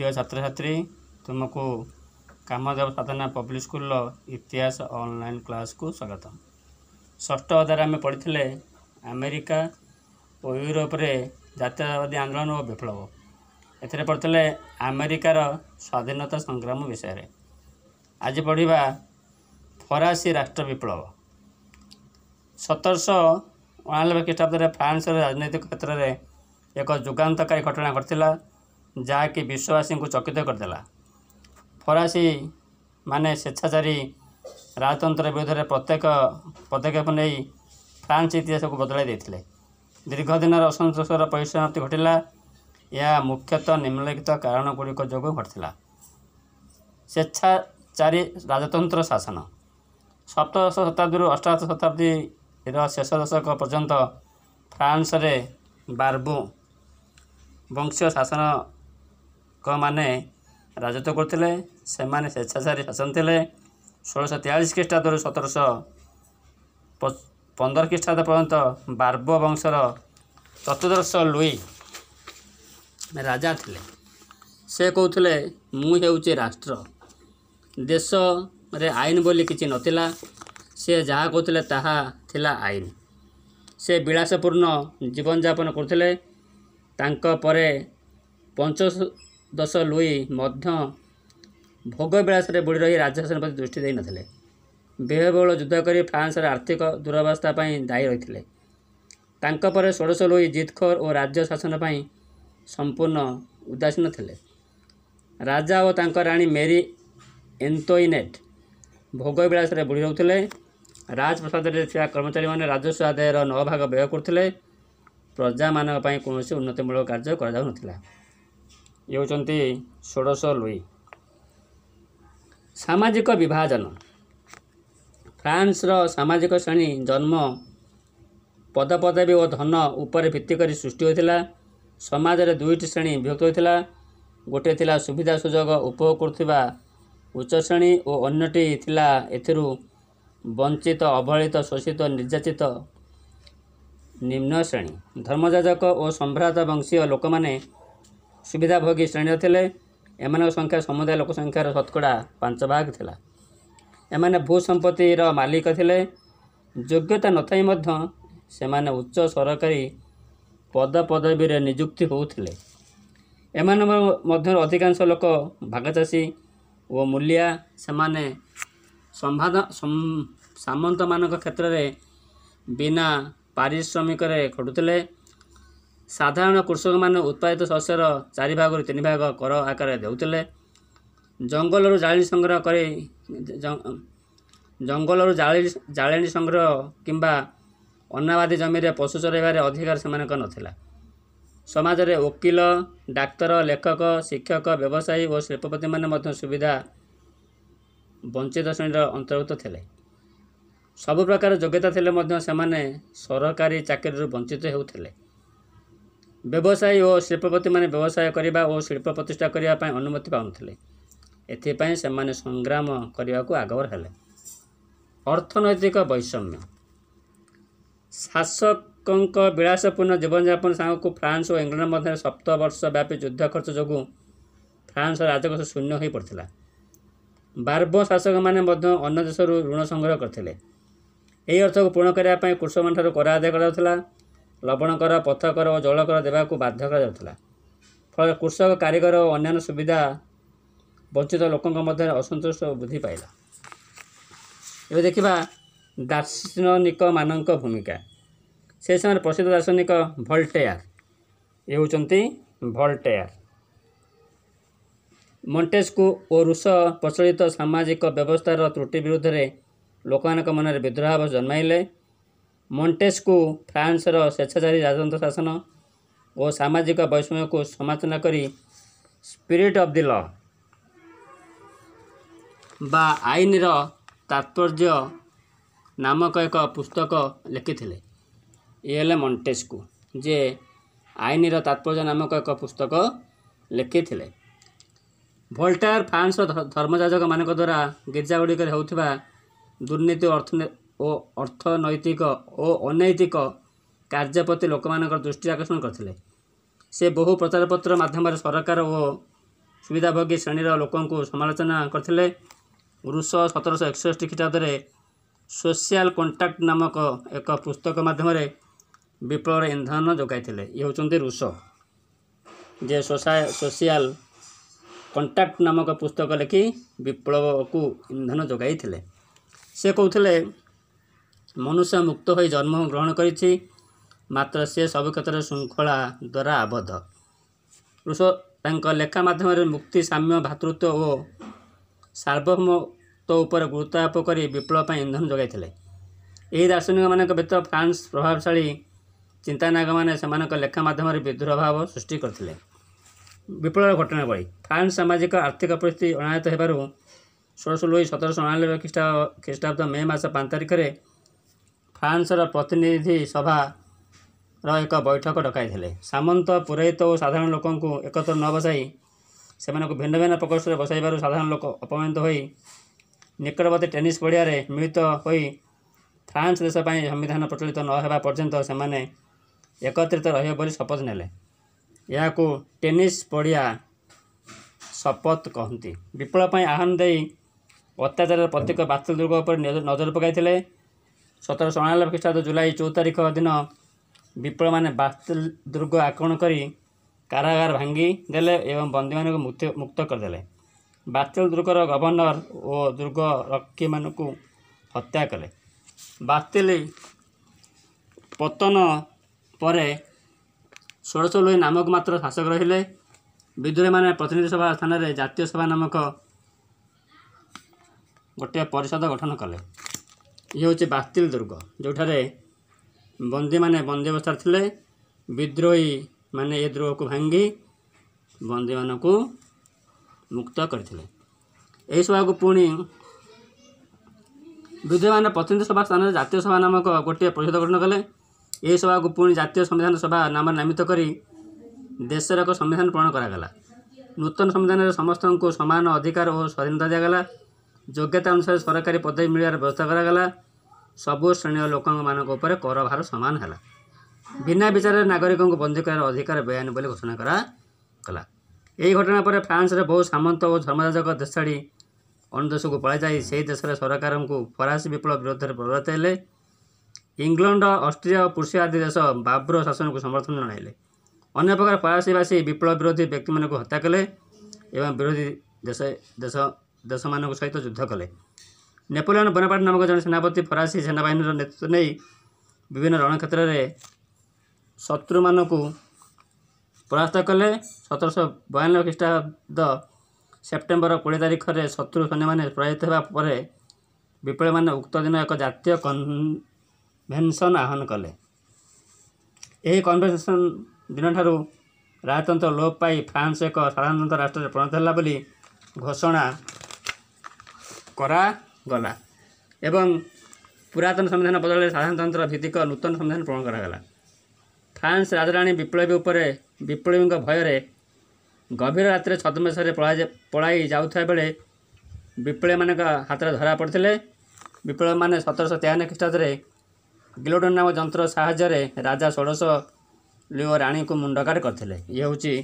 ପ୍ରିୟ ଛାତ୍ରଛାତ୍ରୀ ତୁମକୁ କାମଦେବ ସାଧନା ପବ୍ଲିକ୍ ସ୍କୁଲର ଇତିହାସ ଅନଲାଇନ୍ କ୍ଲାସ୍କୁ ସ୍ୱାଗତ ଷଷ୍ଠ ଅଧାରେ ଆମେ ପଢ଼ିଥିଲେ ଆମେରିକା ଓ ୟୁରୋପରେ ଜାତୀୟତାବାଦୀ ଆନ୍ଦୋଳନ ଓ ବିପ୍ଳବ ଏଥିରେ ପଢ଼ିଥିଲେ ଆମେରିକାର ସ୍ୱାଧୀନତା ସଂଗ୍ରାମ ବିଷୟରେ ଆଜି ପଢ଼ିବା ଫରାସୀ ରାଷ୍ଟ୍ର ବିପ୍ଳବ ସତରଶହ ଅଣାନବେ ଖ୍ରୀଷ୍ଟାବ୍ଦରେ ଫ୍ରାନ୍ସର ରାଜନୈତିକ କ୍ଷେତ୍ରରେ ଏକ ଯୁଗାନ୍ତକାରୀ ଘଟଣା ଘଟିଥିଲା ଯାହାକି ବିଶ୍ୱବାସୀଙ୍କୁ ଚକିତ କରିଦେଲା ଫରାସୀ ମାନେ ସ୍ୱେଚ୍ଛାଚାରୀ ରାଜତନ୍ତ୍ର ବିରୁଦ୍ଧରେ ପ୍ରତ୍ୟେକ ପଦକ୍ଷେପ ନେଇ ଫ୍ରାନ୍ସ ଇତିହାସକୁ ବଦଳାଇ ଦେଇଥିଲେ ଦୀର୍ଘ ଦିନର ଅସନ୍ତୋଷର ପରିସମାପ୍ତି ଘଟିଲା ଏହା ମୁଖ୍ୟତଃ ନିମ୍ନଲିଖିତ କାରଣ ଗୁଡ଼ିକ ଯୋଗୁଁ ଘଟିଥିଲା ସ୍ୱେଚ୍ଛାଚାରୀ ରାଜତନ୍ତ୍ର ଶାସନ ସପ୍ତଦଶ ଶତାବ୍ଦୀରୁ ଅଷ୍ଟାଦଶ ଶତାବ୍ଦୀର ଶେଷ ଦଶକ ପର୍ଯ୍ୟନ୍ତ ଫ୍ରାନ୍ସରେ ବାର୍ବୁ ବଂଶୀୟ ଶାସନ ମାନେ ରାଜତ୍ୱ କରୁଥିଲେ ସେମାନେ ସ୍ୱେଚ୍ଛାଚାରୀ ଶାସନ ଥିଲେ ଷୋହଳଶହ ତେୟାଳିଶ ଖ୍ରୀଷ୍ଟାବ୍ଦରୁ ସତରଶହ ପନ୍ଦର ଖ୍ରୀଷ୍ଟାବ୍ଦ ପର୍ଯ୍ୟନ୍ତ ବାର୍ବ ବଂଶର ଚତୁର୍ଦ୍ଦଶ ଲୁଇ ରାଜା ଥିଲେ ସେ କହୁଥିଲେ ମୁଁ ହେଉଛି ରାଷ୍ଟ୍ର ଦେଶରେ ଆଇନ ବୋଲି କିଛି ନଥିଲା ସେ ଯାହା କହୁଥିଲେ ତାହା ଥିଲା ଆଇନ ସେ ବିଳାସପୂର୍ଣ୍ଣ ଜୀବନଯାପନ କରୁଥିଲେ ତାଙ୍କ ପରେ ପଞ୍ଚ ଦଶ ଲୁଇ ମଧ୍ୟ ଭୋଗବିଳାସରେ ବୁଡ଼ି ରହି ରାଜଶାସନ ପ୍ରତି ଦୃଷ୍ଟି ଦେଇନଥିଲେ ବ୍ୟୟବହୁଳ ଯୁଦ୍ଧ କରି ଫ୍ରାନ୍ସର ଆର୍ଥିକ ଦୁରବସ୍ଥା ପାଇଁ ଦାୟୀ ରହିଥିଲେ ତାଙ୍କ ପରେ ଷୋଡ଼ଶ ଲୁଇ ଜିତ୍ଖୋର ଓ ରାଜ୍ୟ ଶାସନ ପାଇଁ ସମ୍ପୂର୍ଣ୍ଣ ଉଦାସୀନ ଥିଲେ ରାଜା ଓ ତାଙ୍କ ରାଣୀ ମେରି ଏନ୍ତୋଇନେଟ୍ ଭୋଗବିଳାସରେ ବୁଡ଼ି ରହୁଥିଲେ ରାଜପ୍ରସାଦରେ ଥିବା କର୍ମଚାରୀମାନେ ରାଜସ୍ୱ ଆଦାୟର ନଅ ଭାଗ ବ୍ୟୟ କରୁଥିଲେ ପ୍ରଜାମାନଙ୍କ ପାଇଁ କୌଣସି ଉନ୍ନତିମୂଳକ କାର୍ଯ୍ୟ କରାଯାଉନଥିଲା ହେଉଛନ୍ତି ଷୋଡ଼ଶ ଲୁଇ ସାମାଜିକ ବିଭାଜନ ଫ୍ରାନ୍ସର ସାମାଜିକ ଶ୍ରେଣୀ ଜନ୍ମ ପଦପଦବୀ ଓ ଧନ ଉପରେ ଭିତ୍ତି କରି ସୃଷ୍ଟି ହୋଇଥିଲା ସମାଜରେ ଦୁଇଟି ଶ୍ରେଣୀ ବିଭକ୍ତ ହୋଇଥିଲା ଗୋଟିଏ ଥିଲା ସୁବିଧା ସୁଯୋଗ ଉପଭୋଗ କରୁଥିବା ଉଚ୍ଚ ଶ୍ରେଣୀ ଓ ଅନ୍ୟଟି ଥିଲା ଏଥିରୁ ବଞ୍ଚିତ ଅବହେଳିତ ଶୋଷିତ ନିର୍ଯାତିତ ନିମ୍ନ ଶ୍ରେଣୀ ଧର୍ମଯାଜକ ଓ ସମ୍ଭ୍ରାତ ବଂଶୀୟ ଲୋକମାନେ ସୁବିଧା ଭୋଗୀ ଶ୍ରେଣୀର ଥିଲେ ଏମାନଙ୍କ ସଂଖ୍ୟା ସମୁଦାୟ ଲୋକ ସଂଖ୍ୟାର ଶତକଡ଼ା ପାଞ୍ଚ ଭାଗ ଥିଲା ଏମାନେ ଭୂ ସମ୍ପତ୍ତିର ମାଲିକ ଥିଲେ ଯୋଗ୍ୟତା ନଥାଇ ମଧ୍ୟ ସେମାନେ ଉଚ୍ଚ ସରକାରୀ ପଦପଦବୀରେ ନିଯୁକ୍ତି ହେଉଥିଲେ ଏମାନଙ୍କ ମଧ୍ୟରୁ ଅଧିକାଂଶ ଲୋକ ଭାଗଚାଷୀ ଓ ମୂଲିଆ ସେମାନେ ସମ୍ବାଦ ସାମନ୍ତମାନଙ୍କ କ୍ଷେତ୍ରରେ ବିନା ପାରିଶ୍ରମିକରେ ଖଟୁଥିଲେ ସାଧାରଣ କୃଷକମାନେ ଉତ୍ପାଦିତ ଶସ୍ୟର ଚାରି ଭାଗରୁ ତିନି ଭାଗ କର ଆକାରରେ ଦେଉଥିଲେ ଜଙ୍ଗଲରୁ ଜାଳେଣୀ ସଂଗ୍ରହ କରି ଜଙ୍ଗଲରୁ ଜାଳେଣୀ ଜାଳେଣୀ ସଂଗ୍ରହ କିମ୍ବା ଅନାବାଦୀ ଜମିରେ ପଶୁ ଚରାଇବାରେ ଅଧିକାର ସେମାନଙ୍କ ନଥିଲା ସମାଜରେ ଓକିଲ ଡାକ୍ତର ଲେଖକ ଶିକ୍ଷକ ବ୍ୟବସାୟୀ ଓ ଶିଳ୍ପପତିମାନେ ମଧ୍ୟ ସୁବିଧା ବଞ୍ଚିତ ଶ୍ରେଣୀର ଅନ୍ତର୍ଭୁକ୍ତ ଥିଲେ ସବୁପ୍ରକାର ଯୋଗ୍ୟତା ଥିଲେ ମଧ୍ୟ ସେମାନେ ସରକାରୀ ଚାକିରିରୁ ବଞ୍ଚିତ ହେଉଥିଲେ ବ୍ୟବସାୟୀ ଓ ଶିଳ୍ପପତିମାନେ ବ୍ୟବସାୟ କରିବା ଓ ଶିଳ୍ପ ପ୍ରତିଷ୍ଠା କରିବା ପାଇଁ ଅନୁମତି ପାଉନଥିଲେ ଏଥିପାଇଁ ସେମାନେ ସଂଗ୍ରାମ କରିବାକୁ ଆଗ୍ରହ ହେଲେ ଅର୍ଥନୈତିକ ବୈଷମ୍ୟ ଶାସକଙ୍କ ବିଳାସପୂର୍ଣ୍ଣ ଜୀବନଯାପନ ସାଙ୍ଗକୁ ଫ୍ରାନ୍ସ ଓ ଇଂଲଣ୍ଡ ମଧ୍ୟରେ ସପ୍ତ ବର୍ଷ ବ୍ୟାପୀ ଯୁଦ୍ଧ ଖର୍ଚ୍ଚ ଯୋଗୁଁ ଫ୍ରାନ୍ସ ରାଜକୋଷ ଶୂନ୍ୟ ହୋଇପଡ଼ିଥିଲା ବାର୍ବ ଶାସକମାନେ ମଧ୍ୟ ଅନ୍ୟ ଦେଶରୁ ଋଣ ସଂଗ୍ରହ କରିଥିଲେ ଏହି ଅର୍ଥକୁ ପୂରଣ କରିବା ପାଇଁ କୃଷକମାନଙ୍କଠାରୁ କରା ଆଦାୟ କରାଯାଉଥିଲା ଲବଣକର ପଥକର ଓ ଜଳକର ଦେବାକୁ ବାଧ୍ୟ କରାଯାଉଥିଲା ଫଳରେ କୃଷକ କାରିଗର ଓ ଅନ୍ୟାନ୍ୟ ସୁବିଧା ବଞ୍ଚିତ ଲୋକଙ୍କ ମଧ୍ୟରେ ଅସନ୍ତୋଷ ବୃଦ୍ଧି ପାଇଲା ଏବେ ଦେଖିବା ଦାର୍ଶନିକମାନଙ୍କ ଭୂମିକା ସେ ସମୟରେ ପ୍ରସିଦ୍ଧ ଦାର୍ଶନିକ ଭଲଟେୟାର ଇଏ ହେଉଛନ୍ତି ଭଲଟେୟାର ମଣ୍ଟେସ୍କୁ ଓ ରୁଷ ପ୍ରଚଳିତ ସାମାଜିକ ବ୍ୟବସ୍ଥାର ତ୍ରୁଟି ବିରୁଦ୍ଧରେ ଲୋକମାନଙ୍କ ମନରେ ବିଦ୍ରୋହ ଭାବ ଜନ୍ମାଇଲେ ମଣ୍ଟେସ୍କୁ ଫ୍ରାନ୍ସର ସ୍ୱେଚ୍ଛାଚାରୀ ରାଜତନ୍ତ୍ର ଶାସନ ଓ ସାମାଜିକ ବୈଷମ୍ୟକୁ ସମାଲୋଚନା କରି ସ୍ପିରିଟ୍ ଅଫ୍ ଦି ଲ ବା ଆଇନର ତାତ୍ପର୍ଯ୍ୟ ନାମକ ଏକ ପୁସ୍ତକ ଲେଖିଥିଲେ ଇଏ ହେଲେ ମଣ୍ଟେସ୍କୁ ଯେ ଆଇନର ତାତ୍ପର୍ଯ୍ୟ ନାମକ ଏକ ପୁସ୍ତକ ଲେଖିଥିଲେ ଭୋଲଟାୟାର ଫ୍ରାନ୍ସର ଧର୍ମଯାଜକମାନଙ୍କ ଦ୍ୱାରା ଗୀର୍ଜାଗୁଡ଼ିକରେ ହେଉଥିବା ଦୁର୍ନୀତି ଅର୍ଥନୀ ଓ ଅର୍ଥନୈତିକ ଓ ଅନୈତିକ କାର୍ଯ୍ୟ ପ୍ରତି ଲୋକମାନଙ୍କର ଦୃଷ୍ଟି ଆକର୍ଷଣ କରିଥିଲେ ସେ ବହୁ ପ୍ରଚାରପତ୍ର ମାଧ୍ୟମରେ ସରକାର ଓ ସୁବିଧାଭୋଗୀ ଶ୍ରେଣୀର ଲୋକଙ୍କୁ ସମାଲୋଚନା କରିଥିଲେ ରୁଷ ସତରଶହ ଏକଷଠି ଖ୍ରୀଷ୍ଟାବ୍ଦରେ ସୋସିଆଲ କଣ୍ଟାକ୍ଟ ନାମକ ଏକ ପୁସ୍ତକ ମାଧ୍ୟମରେ ବିପ୍ଳବର ଇନ୍ଧନ ଯୋଗାଇଥିଲେ ଇଏ ହେଉଛନ୍ତି ରୁଷ ଯେ ସୋସିଆଲ କଣ୍ଟାକ୍ଟ ନାମକ ପୁସ୍ତକ ଲେଖି ବିପ୍ଳବକୁ ଇନ୍ଧନ ଯୋଗାଇଥିଲେ ସେ କହୁଥିଲେ ମନୁଷ୍ୟ ମୁକ୍ତ ହୋଇ ଜନ୍ମ ଗ୍ରହଣ କରିଛି ମାତ୍ର ସେ ସବୁ କ୍ଷେତ୍ରରେ ଶୃଙ୍ଖଳା ଦ୍ୱାରା ଆବଦ୍ଧ ରୁଷ ତାଙ୍କ ଲେଖା ମାଧ୍ୟମରେ ମୁକ୍ତି ସାମ୍ୟ ଭାତୃତ୍ୱ ଓ ସାର୍ବଭୌମତ୍ୱ ଉପରେ ଗୁରୁତ୍ୱାରୋପ କରି ବିପ୍ଳବ ପାଇଁ ଇନ୍ଧନ ଯୋଗାଇଥିଲେ ଏହି ଦାର୍ଶନିକମାନଙ୍କ ବ୍ୟତୀତ ଫ୍ରାନ୍ସ ପ୍ରଭାବଶାଳୀ ଚିନ୍ତାନାୟକମାନେ ସେମାନଙ୍କ ଲେଖା ମାଧ୍ୟମରେ ବିଦ୍ରୋହ ଭାବ ସୃଷ୍ଟି କରିଥିଲେ ବିପ୍ଳବର ଘଟଣା ଭଳି ଫ୍ରାନ୍ସ ସାମାଜିକ ଆର୍ଥିକ ପରିସ୍ଥିତି ଅଣାୟତ ହେବାରୁ ଷୋଳଶହ ଲୋଇ ସତରଶହ ଅଣାନବେ ଖ୍ରୀଷ୍ଟାବ୍ଦ ମେ ମାସ ପାଞ୍ଚ ତାରିଖରେ ଫ୍ରାନ୍ସର ପ୍ରତିନିଧି ସଭାର ଏକ ବୈଠକ ଡକାଇଥିଲେ ସାମନ୍ତ ପୁରୋହିତ ଓ ସାଧାରଣ ଲୋକଙ୍କୁ ଏକତ୍ର ନ ବସାଇ ସେମାନଙ୍କୁ ଭିନ୍ନ ଭିନ୍ନ ପ୍ରକୋଷ୍ଠରେ ବସାଇବାରୁ ସାଧାରଣ ଲୋକ ଅପମାନିତ ହୋଇ ନିକଟବର୍ତ୍ତୀ ଟେନିସ୍ ପଡ଼ିଆରେ ମିଳିତ ହୋଇ ଫ୍ରାନ୍ସ ଦେଶ ପାଇଁ ସମ୍ବିଧାନ ପ୍ରଚଳିତ ନ ହେବା ପର୍ଯ୍ୟନ୍ତ ସେମାନେ ଏକତ୍ରିତ ରହିବେ ବୋଲି ଶପଥ ନେଲେ ଏହାକୁ ଟେନିସ୍ ପଡ଼ିଆ ଶପଥ କହନ୍ତି ବିପ୍ଳବ ପାଇଁ ଆହ୍ୱାନ ଦେଇ ଅତ୍ୟାଚାରର ପ୍ରତ୍ୟେକ ବାସ୍ତୁ ଦୁର୍ଗ ଉପରେ ନଜର ପକାଇଥିଲେ ସତରଶହ ଅଣାନବେ ଖ୍ରୀଷ୍ଟାବ୍ଦ ଜୁଲାଇ ଚଉଦ ତାରିଖ ଦିନ ବିପ୍ଳବମାନେ ବାସ୍ତିଲ ଦୁର୍ଗ ଆକ୍ରମଣ କରି କାରାଗାର ଭାଙ୍ଗି ଦେଲେ ଏବଂ ବନ୍ଦୀମାନଙ୍କୁ ମୁକ୍ତ କରିଦେଲେ ବାସ୍ତିଲ ଦୁର୍ଗର ଗଭର୍ଣ୍ଣର ଓ ଦୁର୍ଗ ରକ୍ଷୀମାନଙ୍କୁ ହତ୍ୟା କଲେ ବାସ୍ତିଲ ପତନ ପରେ ଷୋଡ଼ଶ ଲୋହି ନାମକ ମାତ୍ର ଶାସକ ରହିଲେ ବିଦ୍ରୋହୀମାନେ ପ୍ରତିନିଧି ସଭା ସ୍ଥାନରେ ଜାତୀୟ ସଭା ନାମକ ଗୋଟିଏ ପରିଷଦ ଗଠନ କଲେ ଇଏ ହେଉଛି ବାସ୍ତିଲ ଦୁର୍ଗ ଯେଉଁଠାରେ ବନ୍ଦୀମାନେ ବନ୍ଦୀ ଅବସ୍ଥାରେ ଥିଲେ ବିଦ୍ରୋହୀ ମାନେ ଏ ଦୁର୍ଗକୁ ଭାଙ୍ଗି ବନ୍ଦୀମାନଙ୍କୁ ମୁକ୍ତ କରିଥିଲେ ଏହି ସଭାକୁ ପୁଣି ବିଦ୍ରୋହୀମାନେ ପ୍ରତିନିଧି ସଭା ସ୍ଥାନରେ ଜାତୀୟ ସଭା ନାମକ ଗୋଟିଏ ପରିଷଦ ଗଠନ କଲେ ଏହି ସଭାକୁ ପୁଣି ଜାତୀୟ ସମ୍ବିଧାନ ସଭା ନାମରେ ନାମିତ କରି ଦେଶର ଏକ ସମ୍ବିଧାନ ପ୍ରଣୟନ କରାଗଲା ନୂତନ ସମ୍ବିଧାନରେ ସମସ୍ତଙ୍କୁ ସମାନ ଅଧିକାର ଓ ସ୍ୱାଧୀନତା ଦିଆଗଲା ଯୋଗ୍ୟତା ଅନୁସାରେ ସରକାରୀ ପଦବୀ ମିଳିବାର ବ୍ୟବସ୍ଥା କରାଗଲା ସବୁ ଶ୍ରେଣୀୟ ଲୋକମାନଙ୍କ ଉପରେ କର ଭାର ସମାନ ହେଲା ବିନା ବିଚାରରେ ନାଗରିକଙ୍କୁ ବନ୍ଦୀ କରିବାର ଅଧିକାର ବେଆଇନ ବୋଲି ଘୋଷଣା କରାଗଲା ଏହି ଘଟଣା ପରେ ଫ୍ରାନ୍ସରେ ବହୁ ସାମନ୍ତ ଓ ଧର୍ମଯାଜକ ଦେଶ ଛାଡ଼ି ଅନ୍ୟ ଦେଶକୁ ପଳାଇଯାଇ ସେହି ଦେଶରେ ସରକାରଙ୍କୁ ଫରାସୀ ବିପ୍ଳବ ବିରୋଧରେ ପ୍ରଭାବିତ ହେଲେ ଇଂଲଣ୍ଡ ଅଷ୍ଟ୍ରିଆ ଓ ପୃଷିଆ ଆଦି ଦେଶ ବାବ୍ର ଶାସନକୁ ସମର୍ଥନ ଜଣାଇଲେ ଅନ୍ୟପକ୍ଷରେ ଫରାସୀବାସୀ ବିପ୍ଳବ ବିରୋଧୀ ବ୍ୟକ୍ତିମାନଙ୍କୁ ହତ୍ୟା କଲେ ଏବଂ ବିରୋଧୀ ଦେଶ ଦେଶ ଦେଶମାନଙ୍କ ସହିତ ଯୁଦ୍ଧ କଲେ ନେପୋଲିଅନ ବନାପାଟ ନାମକ ଜଣେ ସେନାପତି ଫରାସୀ ସେନାବାହିନୀର ନେତୃତ୍ୱ ନେଇ ବିଭିନ୍ନ ରଣକ୍ଷେତ୍ରରେ ଶତ୍ରୁମାନଙ୍କୁ ପରାସ୍ତ କଲେ ସତରଶହ ବୟାନବେ ଖ୍ରୀଷ୍ଟାବ୍ଦ ସେପ୍ଟେମ୍ବର କୋଡ଼ିଏ ତାରିଖରେ ଶତ୍ରୁ ସୈନ୍ୟମାନେ ପରାଜିତ ହେବା ପରେ ବିପ୍ଳବୀମାନେ ଉକ୍ତ ଦିନ ଏକ ଜାତୀୟ କନଭେନସନ୍ ଆହ୍ୱାନ କଲେ ଏହି କନଭେନସନ୍ ଦିନଠାରୁ ରାଜତନ୍ତ୍ର ଲୋପ ପାଇ ଫ୍ରାନ୍ସ ଏକ ସାଧାରଣତନ୍ତ୍ର ରାଷ୍ଟ୍ରରେ ପରିଣତ ହେଲା ବୋଲି ଘୋଷଣା କରାଗଲା ଏବଂ ପୁରାତନ ସମ୍ବିଧାନ ବଦଳରେ ସାଧାରଣତନ୍ତ୍ର ଭିତ୍ତିକ ନୂତନ ସମ୍ବିଧାନ ପ୍ରଣୟନ କରାଗଲା ଫ୍ରାନ୍ସ ରାଜରାଣୀ ବିପ୍ଳବୀ ଉପରେ ବିପ୍ଳବୀଙ୍କ ଭୟରେ ଗଭୀର ରାତିରେ ଛତମେଶରେ ପଳାଇ ଯାଉଥିବା ବେଳେ ବିପ୍ଳବୀମାନଙ୍କ ହାତରେ ଧରା ପଡ଼ିଥିଲେ ବିପ୍ଳବୀମାନେ ସତରଶହ ତେୟାନବେ ଖ୍ରୀଷ୍ଟାବ୍ଦରେ ଗିଲୋଡ଼ନ ନାମ ଯନ୍ତ୍ର ସାହାଯ୍ୟରେ ରାଜା ଷୋଡ଼ଶ ଲିଓ ରାଣୀଙ୍କୁ ମୁଣ୍ଡକାର କରିଥିଲେ ଇଏ ହେଉଛି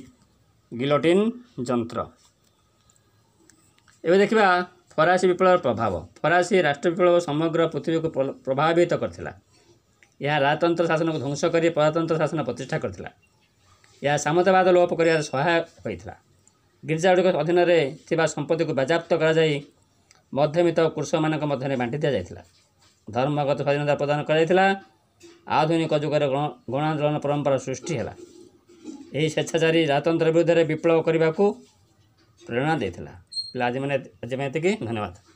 ଗିଲୋଟିନ୍ ଯନ୍ତ୍ର ଏବେ ଦେଖିବା ଫରାସୀ ବିପ୍ଳବର ପ୍ରଭାବ ଫରାସୀ ରାଷ୍ଟ୍ର ବିପ୍ଳବ ସମଗ୍ର ପୃଥିବୀକୁ ପ୍ରଭାବିତ କରିଥିଲା ଏହା ରାଜତନ୍ତ୍ର ଶାସନକୁ ଧ୍ୱଂସ କରି ପ୍ରଜାତନ୍ତ୍ର ଶାସନ ପ୍ରତିଷ୍ଠା କରିଥିଲା ଏହା ସାମନ୍ତବାଦ ଲୋପ କରିବାରେ ସହାୟକ ହୋଇଥିଲା ଗୀର୍ଜାଗୁଡ଼ିକ ଅଧୀନରେ ଥିବା ସମ୍ପତ୍ତିକୁ ବାଜ୍ୟାପ୍ତ କରାଯାଇ ମଧ୍ୟମିତ କୃଷକମାନଙ୍କ ମଧ୍ୟରେ ବାଣ୍ଟି ଦିଆଯାଇଥିଲା ଧର୍ମଗତ ସ୍ୱାଧୀନତା ପ୍ରଦାନ କରାଯାଇଥିଲା ଆଧୁନିକ ଯୁଗରେ ଗଣାନ୍ଦୋଳନ ପରମ୍ପରା ସୃଷ୍ଟି ହେଲା ଏହି ସ୍ୱେଚ୍ଛାଚାରୀ ରାଜତନ୍ତ୍ର ବିରୁଦ୍ଧରେ ବିପ୍ଳବ କରିବାକୁ ପ୍ରେରଣା ଦେଇଥିଲା प्लाज्मा जमैत के धन्यवाद